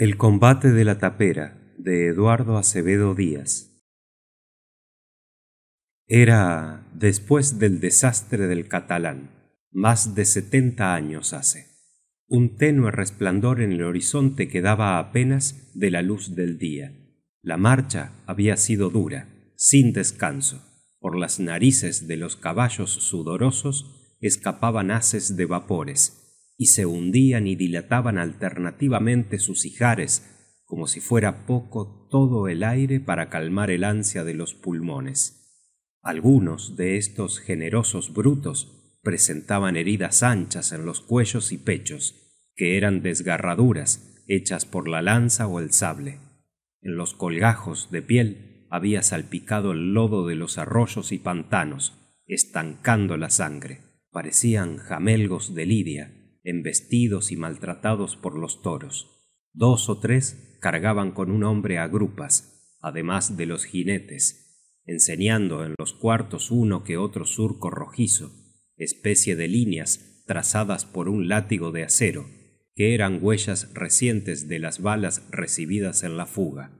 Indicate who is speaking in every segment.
Speaker 1: El combate de la tapera de Eduardo Acevedo Díaz Era después del desastre del catalán, más de setenta años hace. Un tenue resplandor en el horizonte quedaba apenas de la luz del día. La marcha había sido dura, sin descanso. Por las narices de los caballos sudorosos escapaban haces de vapores y se hundían y dilataban alternativamente sus ijares como si fuera poco todo el aire para calmar el ansia de los pulmones algunos de estos generosos brutos presentaban heridas anchas en los cuellos y pechos que eran desgarraduras hechas por la lanza o el sable en los colgajos de piel había salpicado el lodo de los arroyos y pantanos estancando la sangre parecían jamelgos de lidia embestidos y maltratados por los toros dos o tres cargaban con un hombre a grupas además de los jinetes enseñando en los cuartos uno que otro surco rojizo especie de líneas trazadas por un látigo de acero que eran huellas recientes de las balas recibidas en la fuga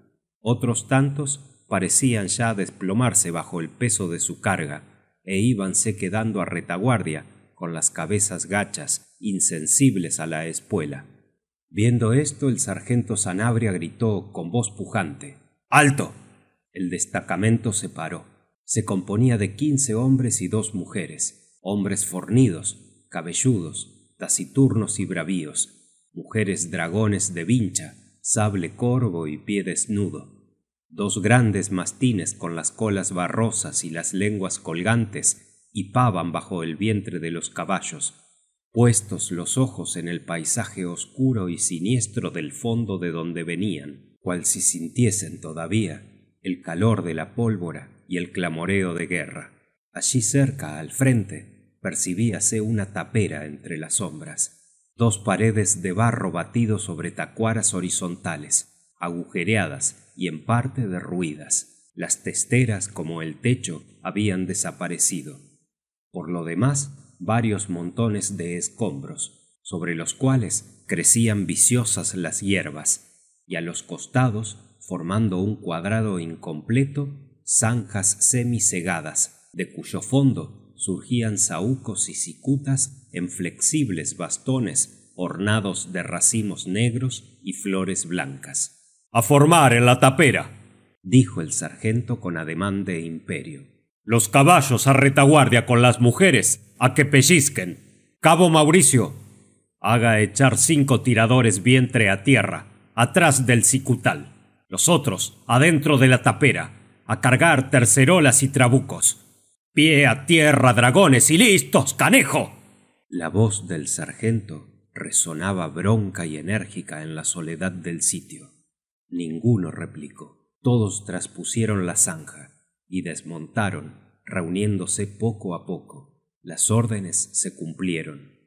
Speaker 1: otros tantos parecían ya desplomarse bajo el peso de su carga e íbanse quedando a retaguardia con las cabezas gachas insensibles a la espuela viendo esto el sargento sanabria gritó con voz pujante alto el destacamento se paró se componía de quince hombres y dos mujeres hombres fornidos cabelludos taciturnos y bravíos mujeres dragones de vincha sable corvo y pie desnudo dos grandes mastines con las colas barrosas y las lenguas colgantes bajo el vientre de los caballos puestos los ojos en el paisaje oscuro y siniestro del fondo de donde venían cual si sintiesen todavía el calor de la pólvora y el clamoreo de guerra allí cerca al frente percibíase una tapera entre las sombras dos paredes de barro batido sobre tacuaras horizontales agujereadas y en parte derruidas las testeras como el techo habían desaparecido por lo demás varios montones de escombros sobre los cuales crecían viciosas las hierbas y a los costados formando un cuadrado incompleto zanjas semisegadas de cuyo fondo surgían saúcos y cicutas en flexibles bastones ornados de racimos negros y flores blancas a formar en la tapera dijo el sargento con ademán de imperio los caballos a retaguardia con las mujeres a que pellizquen cabo mauricio haga echar cinco tiradores vientre a tierra atrás del cicutal los otros adentro de la tapera a cargar tercerolas y trabucos pie a tierra dragones y listos canejo la voz del sargento resonaba bronca y enérgica en la soledad del sitio ninguno replicó todos traspusieron la zanja y desmontaron reuniéndose poco a poco las órdenes se cumplieron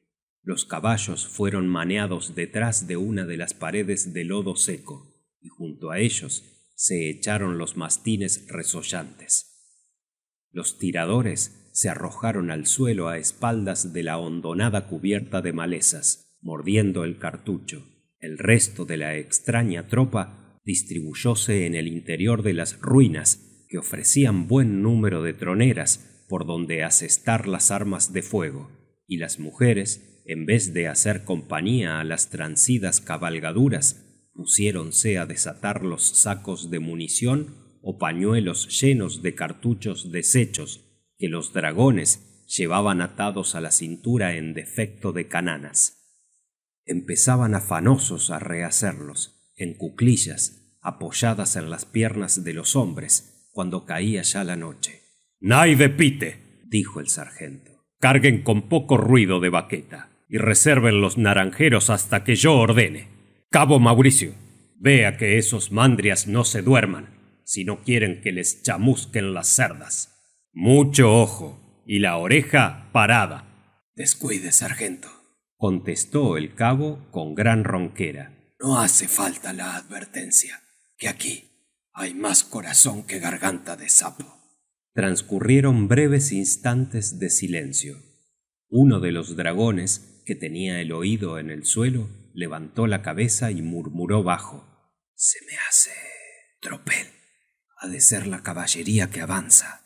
Speaker 1: los caballos fueron maneados detrás de una de las paredes de lodo seco y junto a ellos se echaron los mastines resollantes los tiradores se arrojaron al suelo a espaldas de la hondonada cubierta de malezas mordiendo el cartucho el resto de la extraña tropa distribuyóse en el interior de las ruinas que ofrecían buen número de troneras por donde asestar las armas de fuego y las mujeres en vez de hacer compañía a las transidas cabalgaduras pusiéronse a desatar los sacos de munición o pañuelos llenos de cartuchos deshechos que los dragones llevaban atados a la cintura en defecto de cananas empezaban afanosos a rehacerlos en cuclillas apoyadas en las piernas de los hombres cuando caía ya la noche naide pite dijo el sargento carguen con poco ruido de baqueta y reserven los naranjeros hasta que yo ordene cabo mauricio vea que esos mandrias no se duerman si no quieren que les chamusquen las cerdas mucho ojo y la oreja parada descuide sargento contestó el cabo con gran ronquera no hace falta la advertencia que aquí hay más corazón que garganta de sapo transcurrieron breves instantes de silencio uno de los dragones que tenía el oído en el suelo levantó la cabeza y murmuró bajo se me hace tropel ha de ser la caballería que avanza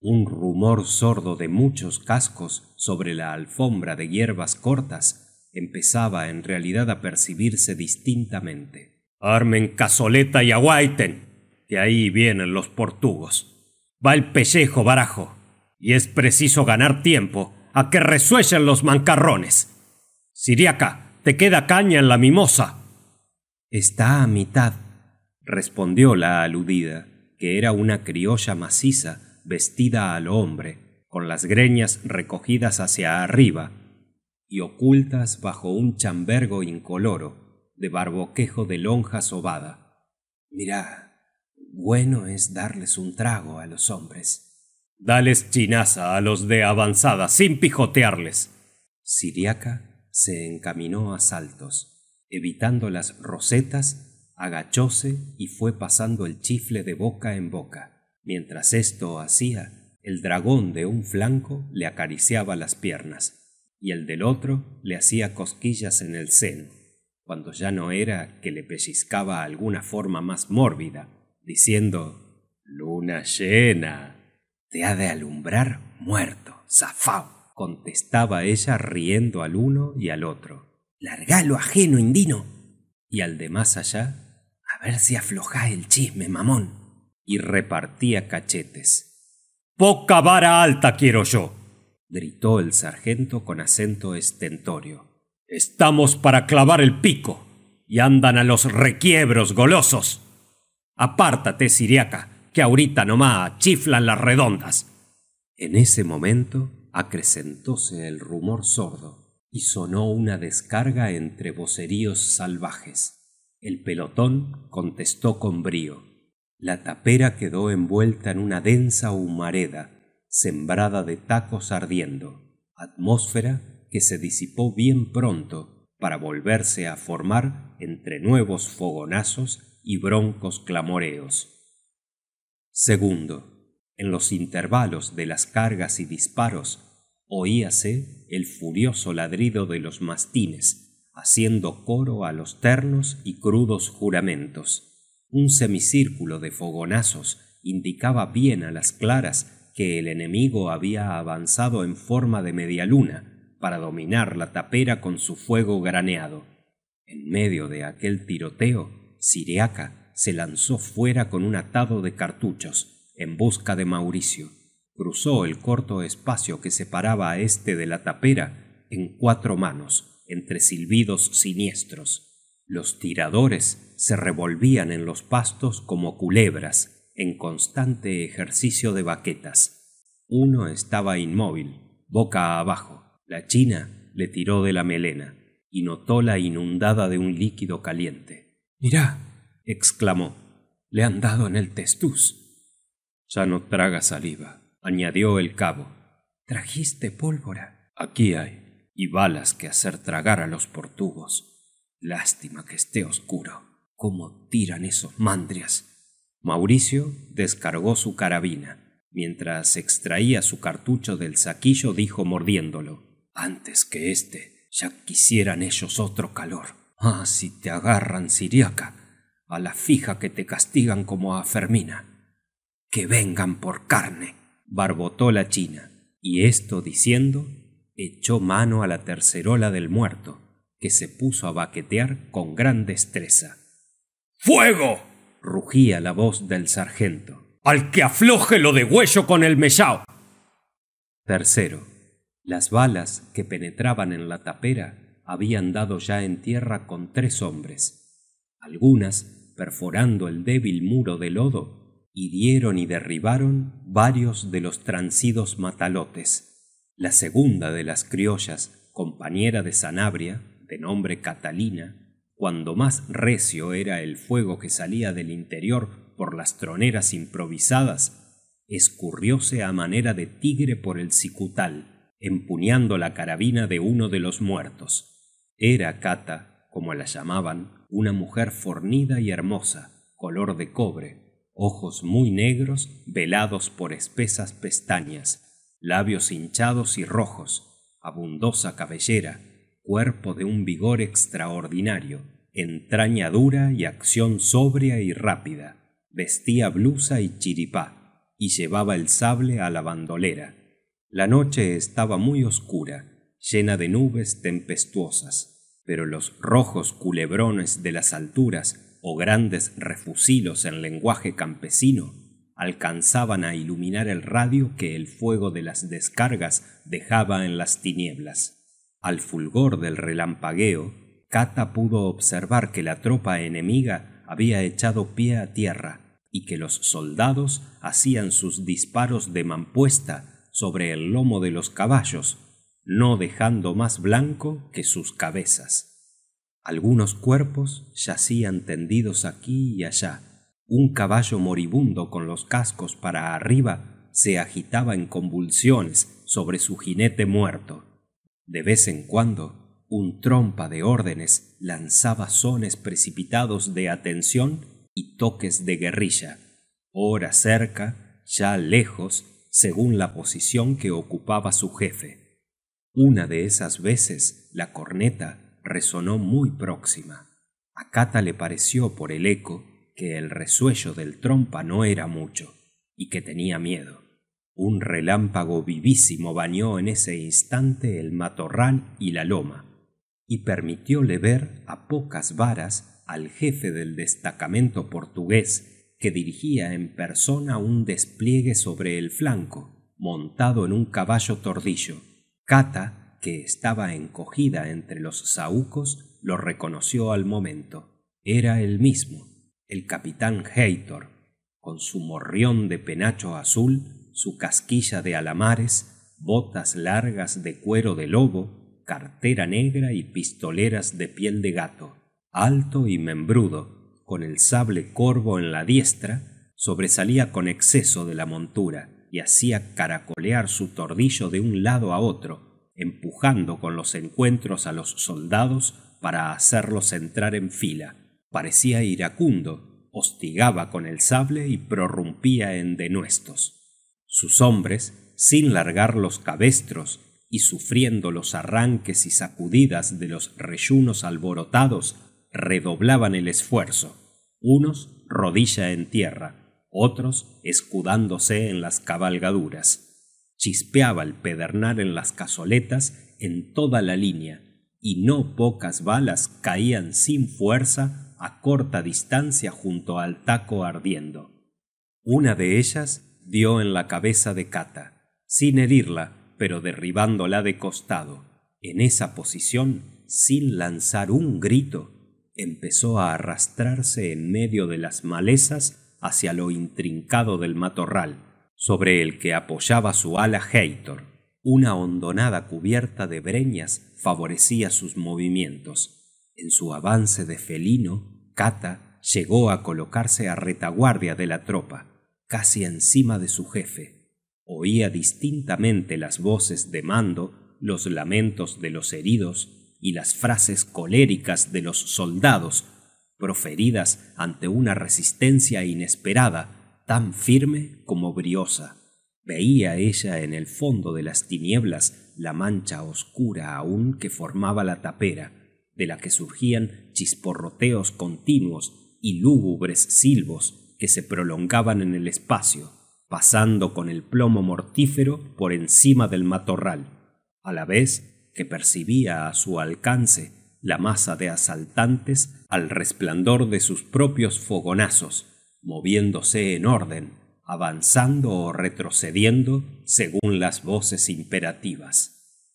Speaker 1: un rumor sordo de muchos cascos sobre la alfombra de hierbas cortas empezaba en realidad a percibirse distintamente armen cazoleta y aguaiten que ahí vienen los portugos va el pellejo barajo y es preciso ganar tiempo a que resuellen los mancarrones siriaca te queda caña en la mimosa está a mitad respondió la aludida que era una criolla maciza vestida al hombre con las greñas recogidas hacia arriba y ocultas bajo un chambergo incoloro de barboquejo de lonja sobada mira bueno es darles un trago a los hombres dales chinaza a los de avanzada sin pijotearles siriaca se encaminó a saltos evitando las rosetas agachóse y fue pasando el chifle de boca en boca mientras esto hacía el dragón de un flanco le acariciaba las piernas y el del otro le hacía cosquillas en el seno cuando ya no era que le pellizcaba alguna forma más mórbida, diciendo Luna llena,
Speaker 2: te ha de alumbrar
Speaker 1: muerto, zafao, contestaba ella riendo al uno y al otro. Largalo ajeno, indino. Y al de más allá, a ver si afloja el chisme, mamón. Y repartía cachetes. Poca vara alta quiero yo, gritó el sargento con acento estentorio. Estamos para clavar el pico, y andan a los requiebros golosos. Apártate, Siriaca, que ahorita nomás chiflan las redondas. En ese momento acrecentóse el rumor sordo y sonó una descarga entre voceríos salvajes. El pelotón contestó con brío. La tapera quedó envuelta en una densa humareda, sembrada de tacos ardiendo, atmósfera que se disipó bien pronto para volverse a formar entre nuevos fogonazos y broncos clamoreos en los intervalos de las cargas y disparos oíase el furioso ladrido de los mastines haciendo coro a los ternos y crudos juramentos un semicírculo de fogonazos indicaba bien a las claras que el enemigo había avanzado en forma de luna para dominar la tapera con su fuego graneado en medio de aquel tiroteo siriaca se lanzó fuera con un atado de cartuchos en busca de mauricio cruzó el corto espacio que separaba a este de la tapera en cuatro manos entre silbidos siniestros los tiradores se revolvían en los pastos como culebras en constante ejercicio de baquetas uno estaba inmóvil boca abajo la china le tiró de la melena y notó la inundada de un líquido caliente. Mirá, exclamó, le han dado en el testuz. Ya no traga saliva, añadió el cabo. Trajiste pólvora. Aquí hay, y balas que hacer tragar a los portugos. Lástima que esté oscuro. ¿Cómo tiran esos mandrias? Mauricio descargó su carabina. Mientras extraía su cartucho del saquillo, dijo mordiéndolo antes que éste ya quisieran ellos otro calor ah si te agarran siriaca a la fija que te castigan como a fermina que vengan por carne barbotó la china y esto diciendo echó mano a la tercerola del muerto que se puso a baquetear con gran destreza fuego rugía la voz del sargento al que afloje lo de huello con el mellao tercero las balas que penetraban en la tapera habían dado ya en tierra con tres hombres algunas perforando el débil muro de lodo hirieron y derribaron varios de los transidos matalotes la segunda de las criollas compañera de sanabria de nombre catalina cuando más recio era el fuego que salía del interior por las troneras improvisadas escurrióse a manera de tigre por el cicutal empuñando la carabina de uno de los muertos era cata como la llamaban una mujer fornida y hermosa color de cobre ojos muy negros velados por espesas pestañas labios hinchados y rojos abundosa cabellera cuerpo de un vigor extraordinario entraña dura y acción sobria y rápida vestía blusa y chiripá y llevaba el sable a la bandolera la noche estaba muy oscura llena de nubes tempestuosas pero los rojos culebrones de las alturas o grandes refusilos en lenguaje campesino alcanzaban a iluminar el radio que el fuego de las descargas dejaba en las tinieblas al fulgor del relampagueo Cata pudo observar que la tropa enemiga había echado pie a tierra y que los soldados hacían sus disparos de mampuesta sobre el lomo de los caballos no dejando más blanco que sus cabezas algunos cuerpos yacían tendidos aquí y allá un caballo moribundo con los cascos para arriba se agitaba en convulsiones sobre su jinete muerto de vez en cuando un trompa de órdenes lanzaba sones precipitados de atención y toques de guerrilla ora cerca ya lejos según la posición que ocupaba su jefe una de esas veces la corneta resonó muy próxima a cata le pareció por el eco que el resuello del trompa no era mucho y que tenía miedo un relámpago vivísimo bañó en ese instante el matorral y la loma y permitióle ver a pocas varas al jefe del destacamento portugués que en persona un despliegue sobre el flanco montado en un caballo tordillo cata que estaba encogida entre los saúcos lo reconoció al momento era el mismo el capitán Heitor, con su morrión de penacho azul su casquilla de alamares botas largas de cuero de lobo cartera negra y pistoleras de piel de gato alto y membrudo con el sable corvo en la diestra sobresalía con exceso de la montura y hacía caracolear su tordillo de un lado a otro empujando con los encuentros a los soldados para hacerlos entrar en fila parecía iracundo hostigaba con el sable y prorrumpía en denuestos sus hombres sin largar los cabestros y sufriendo los arranques y sacudidas de los reyunos alborotados redoblaban el esfuerzo unos rodilla en tierra otros escudándose en las cabalgaduras chispeaba el pedernal en las cazoletas en toda la línea y no pocas balas caían sin fuerza a corta distancia junto al taco ardiendo una de ellas dio en la cabeza de Cata, sin herirla, pero derribándola de costado. En esa posición, sin lanzar un grito, empezó a arrastrarse en medio de las malezas hacia lo intrincado del matorral, sobre el que apoyaba su ala Heitor. Una hondonada cubierta de breñas favorecía sus movimientos. En su avance de felino, Kata llegó a colocarse a retaguardia de la tropa, casi encima de su jefe. Oía distintamente las voces de mando, los lamentos de los heridos y las frases coléricas de los soldados proferidas ante una resistencia inesperada tan firme como briosa veía ella en el fondo de las tinieblas la mancha oscura aún que formaba la tapera de la que surgían chisporroteos continuos y lúgubres silbos que se prolongaban en el espacio pasando con el plomo mortífero por encima del matorral a la vez que percibía a su alcance la masa de asaltantes al resplandor de sus propios fogonazos moviéndose en orden avanzando o retrocediendo según las voces imperativas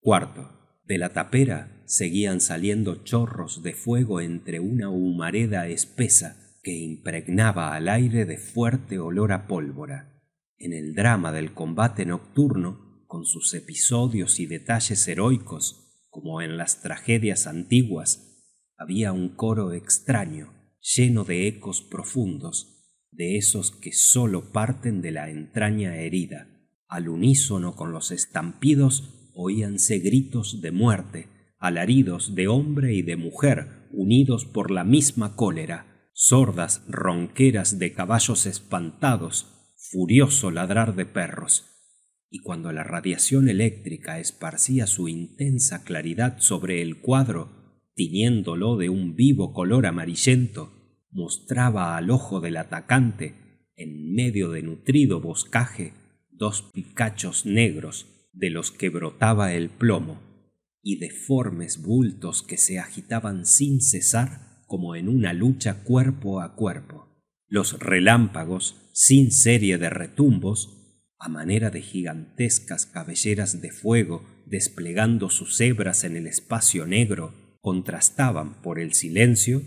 Speaker 1: cuarto de la tapera seguían saliendo chorros de fuego entre una humareda espesa que impregnaba al aire de fuerte olor a pólvora en el drama del combate nocturno sus episodios y detalles heroicos, como en las tragedias antiguas, había un coro extraño, lleno de ecos profundos, de esos que sólo parten de la entraña herida. Al unísono con los estampidos oíanse gritos de muerte, alaridos de hombre y de mujer, unidos por la misma cólera, sordas ronqueras de caballos espantados, furioso ladrar de perros, y cuando la radiación eléctrica esparcía su intensa claridad sobre el cuadro, tiñéndolo de un vivo color amarillento, mostraba al ojo del atacante, en medio de nutrido boscaje, dos picachos negros de los que brotaba el plomo, y deformes bultos que se agitaban sin cesar como en una lucha cuerpo a cuerpo. Los relámpagos, sin serie de retumbos, a manera de gigantescas cabelleras de fuego desplegando sus hebras en el espacio negro contrastaban por el silencio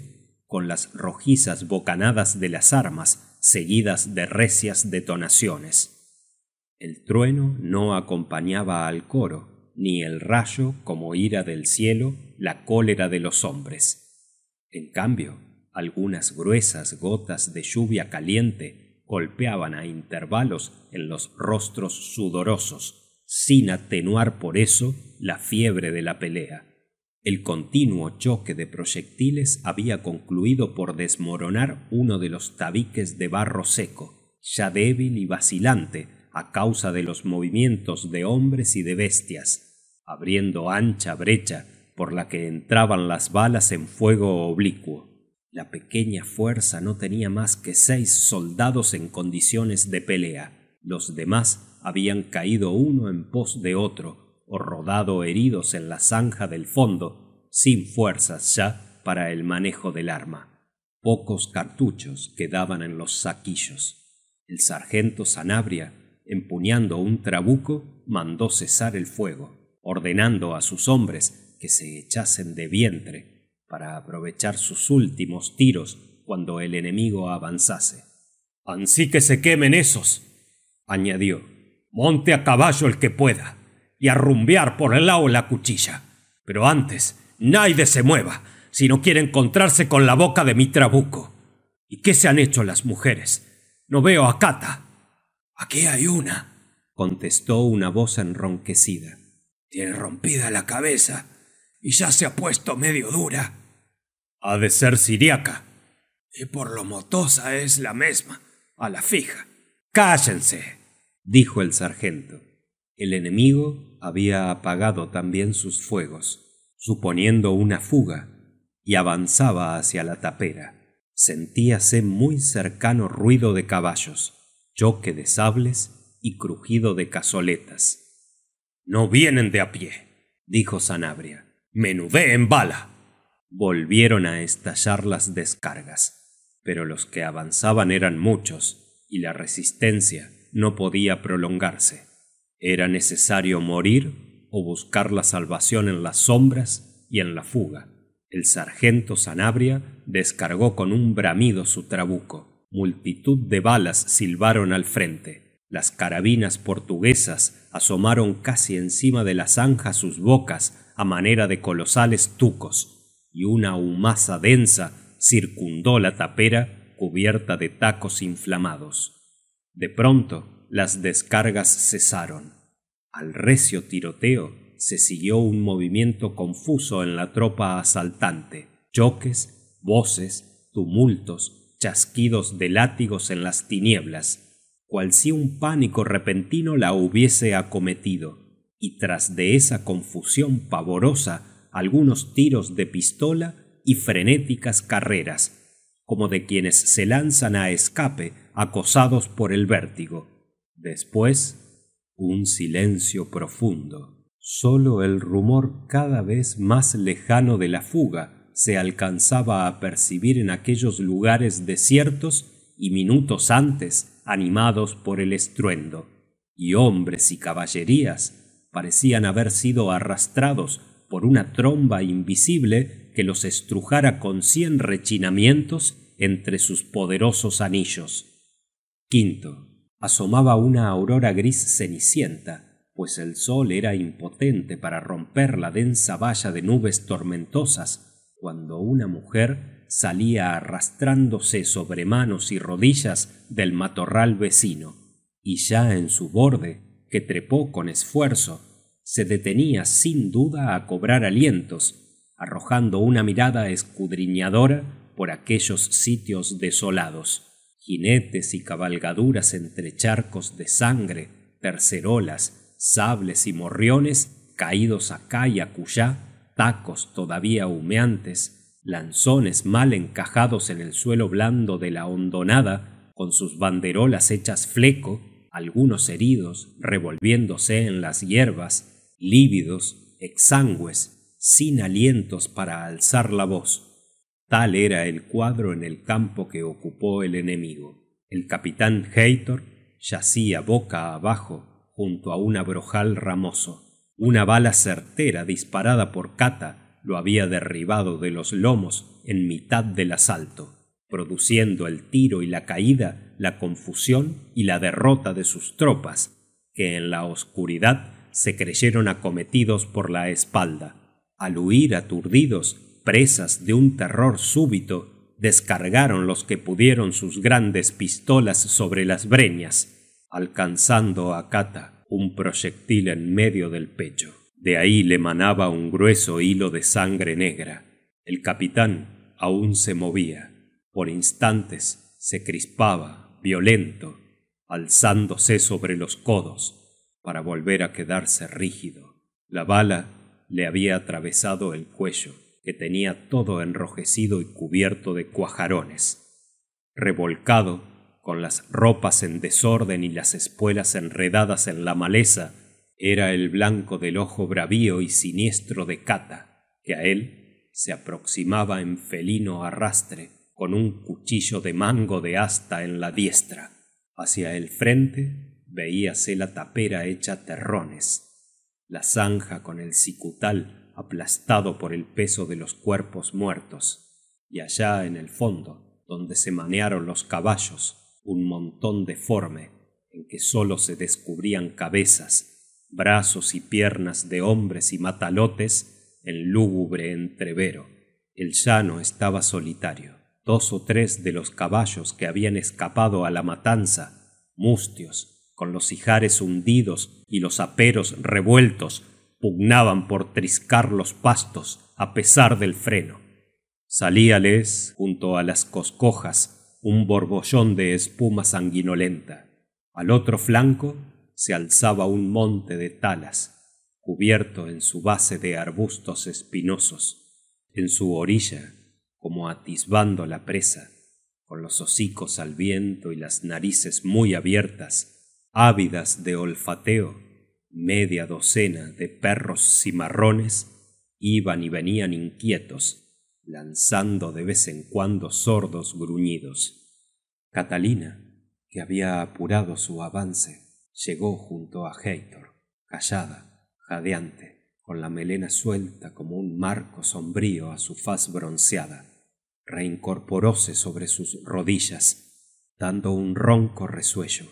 Speaker 1: con las rojizas bocanadas de las armas seguidas de recias detonaciones. El trueno no acompañaba al coro, ni el rayo como ira del cielo la cólera de los hombres. En cambio, algunas gruesas gotas de lluvia caliente golpeaban á intervalos en los rostros sudorosos sin atenuar por eso la fiebre de la pelea el continuo choque de proyectiles había concluido por desmoronar uno de los tabiques de barro seco ya débil y vacilante a causa de los movimientos de hombres y de bestias abriendo ancha brecha por la que entraban las balas en fuego oblicuo la pequeña fuerza no tenía más que seis soldados en condiciones de pelea los demás habían caído uno en pos de otro o rodado heridos en la zanja del fondo sin fuerzas ya para el manejo del arma pocos cartuchos quedaban en los saquillos el sargento sanabria empuñando un trabuco mandó cesar el fuego ordenando a sus hombres que se echasen de vientre para aprovechar sus últimos tiros cuando el enemigo avanzase. Ansí que se quemen esos, añadió. Monte a caballo el que pueda y arrumbear por el lado la cuchilla. Pero antes, nadie se mueva si no quiere encontrarse con la boca de mi trabuco. ¿Y qué se han hecho las mujeres? No veo a Cata. Aquí hay una, contestó una voz enronquecida. Tiene rompida la cabeza y ya se ha puesto medio dura. Ha de ser siriaca. Y por lo motosa es la misma, a la fija. Cállense, dijo el sargento. El enemigo había apagado también sus fuegos, suponiendo una fuga, y avanzaba hacia la tapera. Sentíase muy cercano ruido de caballos, choque de sables y crujido de cazoletas. No vienen de a pie, dijo Sanabria en bala volvieron a estallar las descargas pero los que avanzaban eran muchos y la resistencia no podía prolongarse era necesario morir o buscar la salvación en las sombras y en la fuga el sargento sanabria descargó con un bramido su trabuco multitud de balas silbaron al frente las carabinas portuguesas asomaron casi encima de la zanja sus bocas a manera de colosales tucos, y una humaza densa circundó la tapera cubierta de tacos inflamados. De pronto las descargas cesaron. Al recio tiroteo se siguió un movimiento confuso en la tropa asaltante, choques, voces, tumultos, chasquidos de látigos en las tinieblas, cual si un pánico repentino la hubiese acometido y tras de esa confusión pavorosa algunos tiros de pistola y frenéticas carreras como de quienes se lanzan a escape acosados por el vértigo después un silencio profundo sólo el rumor cada vez más lejano de la fuga se alcanzaba a percibir en aquellos lugares desiertos y minutos antes animados por el estruendo y hombres y caballerías parecían haber sido arrastrados por una tromba invisible que los estrujara con cien rechinamientos entre sus poderosos anillos asomaba una aurora gris cenicienta pues el sol era impotente para romper la densa valla de nubes tormentosas cuando una mujer salía arrastrándose sobre manos y rodillas del matorral vecino y ya en su borde que trepó con esfuerzo se detenía sin duda á cobrar alientos arrojando una mirada escudriñadora por aquellos sitios desolados jinetes y cabalgaduras entre charcos de sangre tercerolas sables y morriones caídos acá y acullá tacos todavía humeantes lanzones mal encajados en el suelo blando de la hondonada con sus banderolas hechas fleco algunos heridos revolviéndose en las hierbas lívidos exangües sin alientos para alzar la voz tal era el cuadro en el campo que ocupó el enemigo el capitán Hator yacía boca abajo junto a un abrojal ramoso una bala certera disparada por Kata lo había derribado de los lomos en mitad del asalto produciendo el tiro y la caída la confusión y la derrota de sus tropas que en la oscuridad se creyeron acometidos por la espalda al huir aturdidos presas de un terror súbito descargaron los que pudieron sus grandes pistolas sobre las breñas alcanzando a kata un proyectil en medio del pecho de ahí le manaba un grueso hilo de sangre negra el capitán aún se movía por instantes se crispaba violento alzándose sobre los codos para volver a quedarse rígido la bala le había atravesado el cuello que tenía todo enrojecido y cubierto de cuajarones revolcado con las ropas en desorden y las espuelas enredadas en la maleza era el blanco del ojo bravío y siniestro de Cata, que a él se aproximaba en felino arrastre con un cuchillo de mango de asta en la diestra. Hacia el frente veíase la tapera hecha terrones, la zanja con el cicutal aplastado por el peso de los cuerpos muertos, y allá en el fondo, donde se manearon los caballos, un montón deforme en que sólo se descubrían cabezas, brazos y piernas de hombres y matalotes en lúgubre entrevero. El llano estaba solitario dos o tres de los caballos que habían escapado a la matanza mustios con los ijares hundidos y los aperos revueltos pugnaban por triscar los pastos a pesar del freno salíales junto a las coscojas un borbollón de espuma sanguinolenta al otro flanco se alzaba un monte de talas cubierto en su base de arbustos espinosos en su orilla como atisbando la presa con los hocicos al viento y las narices muy abiertas ávidas de olfateo media docena de perros cimarrones iban y venían inquietos lanzando de vez en cuando sordos gruñidos catalina que había apurado su avance llegó junto a heitor callada jadeante con la melena suelta como un marco sombrío a su faz bronceada reincorporóse sobre sus rodillas dando un ronco resuello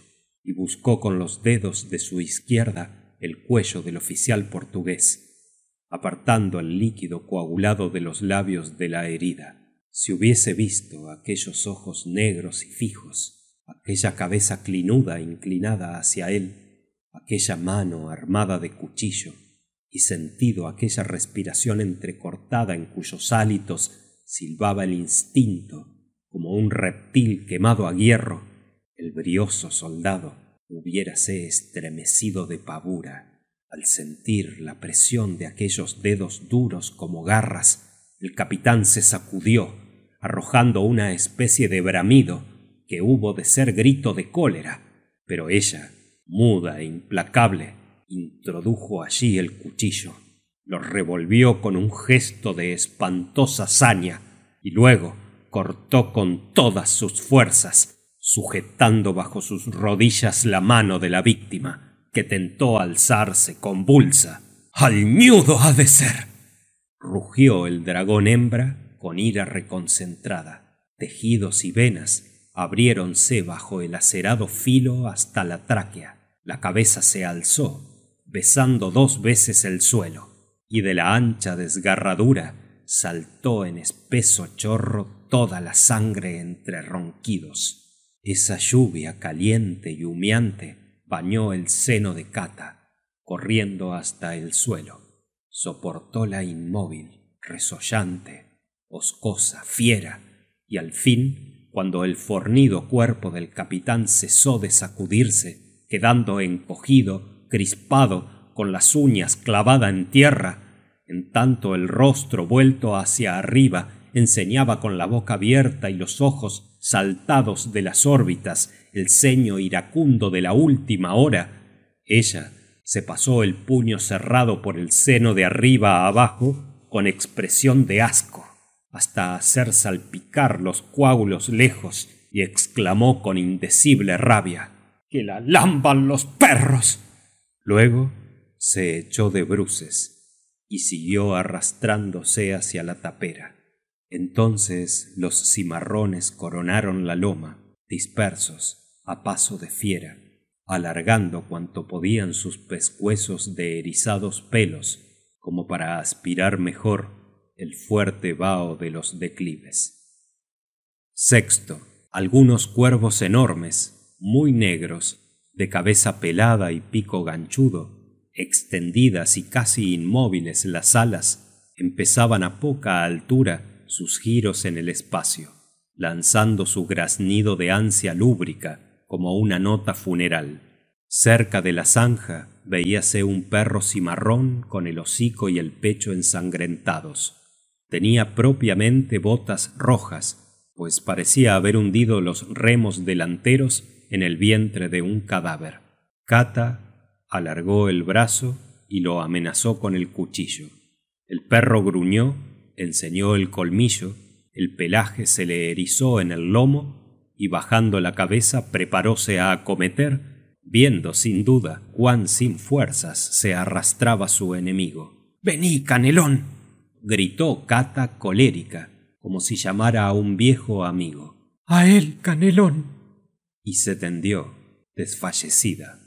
Speaker 1: y buscó con los dedos de su izquierda el cuello del oficial portugués apartando el líquido coagulado de los labios de la herida si hubiese visto aquellos ojos negros y fijos aquella cabeza clinuda inclinada hacia él aquella mano armada de cuchillo y sentido aquella respiración entrecortada en cuyos hálitos silbaba el instinto como un reptil quemado a hierro el brioso soldado hubiérase estremecido de pavura al sentir la presión de aquellos dedos duros como garras el capitán se sacudió arrojando una especie de bramido que hubo de ser grito de cólera pero ella muda e implacable introdujo allí el cuchillo lo revolvió con un gesto de espantosa saña y luego cortó con todas sus fuerzas sujetando bajo sus rodillas la mano de la víctima que tentó alzarse convulsa Al miudo ha de ser rugió el dragón hembra con ira reconcentrada tejidos y venas abriéronse bajo el acerado filo hasta la tráquea la cabeza se alzó besando dos veces el suelo y de la ancha desgarradura saltó en espeso chorro toda la sangre entre ronquidos. Esa lluvia caliente y humeante bañó el seno de Cata, corriendo hasta el suelo. Soportóla inmóvil, resollante, oscosa, fiera, y al fin, cuando el fornido cuerpo del capitán cesó de sacudirse, quedando encogido, crispado con las uñas clavada en tierra en tanto el rostro vuelto hacia arriba enseñaba con la boca abierta y los ojos saltados de las órbitas el ceño iracundo de la última hora ella se pasó el puño cerrado por el seno de arriba a abajo con expresión de asco hasta hacer salpicar los coágulos lejos y exclamó con indecible rabia que la lamban los perros luego se echó de bruces y siguió arrastrándose hacia la tapera entonces los cimarrones coronaron la loma dispersos a paso de fiera alargando cuanto podían sus pescuezos de erizados pelos como para aspirar mejor el fuerte vaho de los declives sexto algunos cuervos enormes muy negros de cabeza pelada y pico ganchudo extendidas y casi inmóviles las alas, empezaban a poca altura sus giros en el espacio, lanzando su graznido de ansia lúbrica como una nota funeral. Cerca de la zanja veíase un perro cimarrón con el hocico y el pecho ensangrentados. Tenía propiamente botas rojas, pues parecía haber hundido los remos delanteros en el vientre de un cadáver. Kata alargó el brazo y lo amenazó con el cuchillo. El perro gruñó, enseñó el colmillo, el pelaje se le erizó en el lomo y bajando la cabeza preparóse a acometer, viendo sin duda cuán sin fuerzas se arrastraba su enemigo. Vení, Canelón. gritó Cata colérica, como si llamara a un viejo amigo. A él, Canelón. y se tendió, desfallecida.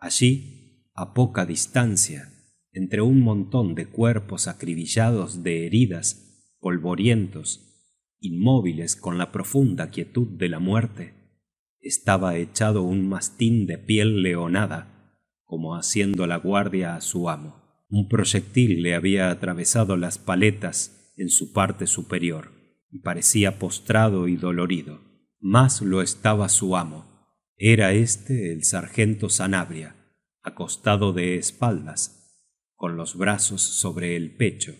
Speaker 1: Allí, a poca distancia, entre un montón de cuerpos acribillados de heridas, polvorientos, inmóviles con la profunda quietud de la muerte, estaba echado un mastín de piel leonada, como haciendo la guardia a su amo. Un proyectil le había atravesado las paletas en su parte superior, y parecía postrado y dolorido. Más lo estaba su amo, era este el sargento Sanabria, acostado de espaldas, con los brazos sobre el pecho,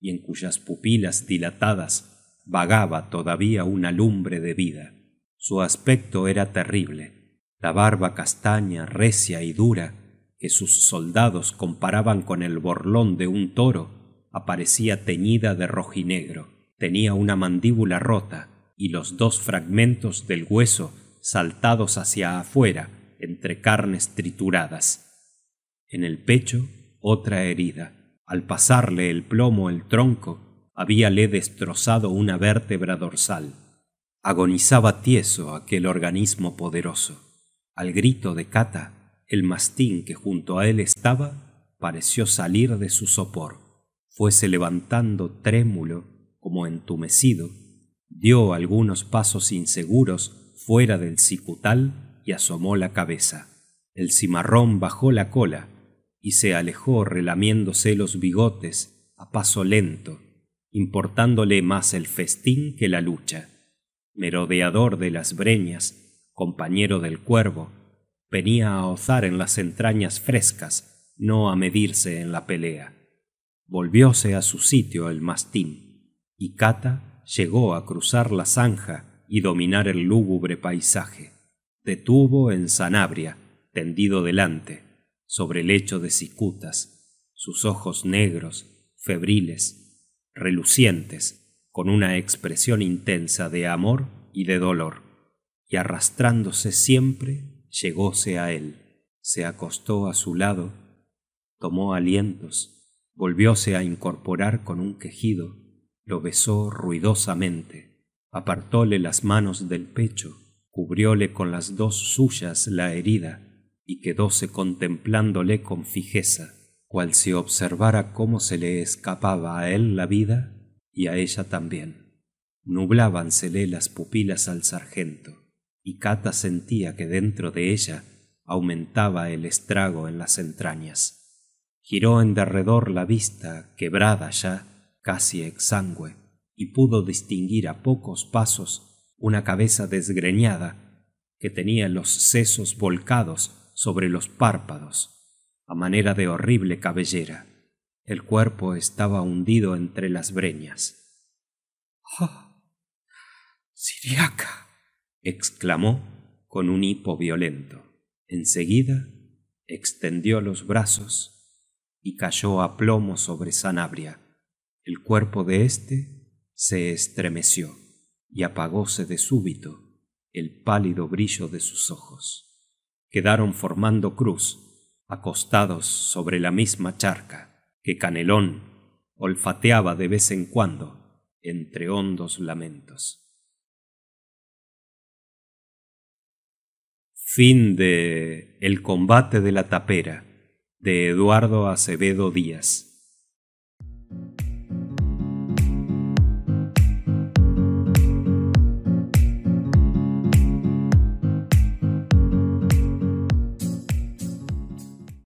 Speaker 1: y en cuyas pupilas dilatadas vagaba todavía una lumbre de vida. Su aspecto era terrible, la barba castaña, recia y dura, que sus soldados comparaban con el borlón de un toro, aparecía teñida de rojinegro. Tenía una mandíbula rota y los dos fragmentos del hueso saltados hacia afuera entre carnes trituradas en el pecho otra herida al pasarle el plomo el tronco habíale destrozado una vértebra dorsal agonizaba tieso aquel organismo poderoso al grito de Cata, el mastín que junto a él estaba pareció salir de su sopor fuese levantando trémulo como entumecido dio algunos pasos inseguros fuera del cicutal y asomó la cabeza. El cimarrón bajó la cola y se alejó relamiéndose los bigotes a paso lento, importándole más el festín que la lucha. Merodeador de las breñas, compañero del cuervo, venía a ozar en las entrañas frescas, no a medirse en la pelea. Volvióse a su sitio el mastín, y Cata llegó a cruzar la zanja y dominar el lúgubre paisaje. Detuvo en Sanabria, tendido delante, sobre el lecho de cicutas, sus ojos negros, febriles, relucientes, con una expresión intensa de amor y de dolor, y arrastrándose siempre, llegóse a él, se acostó a su lado, tomó alientos, volvióse a incorporar con un quejido, lo besó ruidosamente, apartóle las manos del pecho cubrióle con las dos suyas la herida y quedóse contemplándole con fijeza cual si observara cómo se le escapaba a él la vida y a ella también nublábansele las pupilas al sargento y Cata sentía que dentro de ella aumentaba el estrago en las entrañas. Giró en derredor la vista, quebrada ya, casi exangüe, y pudo distinguir a pocos pasos una cabeza desgreñada que tenía los sesos volcados sobre los párpados, a manera de horrible cabellera. El cuerpo estaba hundido entre las breñas. ¡Ah! ¡Siriaca! exclamó con un hipo violento. en seguida extendió los brazos y cayó a plomo sobre Sanabria. El cuerpo de éste se estremeció y apagóse de súbito el pálido brillo de sus ojos. Quedaron formando cruz, acostados sobre la misma charca, que Canelón olfateaba de vez en cuando entre hondos lamentos. Fin de El combate de la tapera de Eduardo Acevedo Díaz.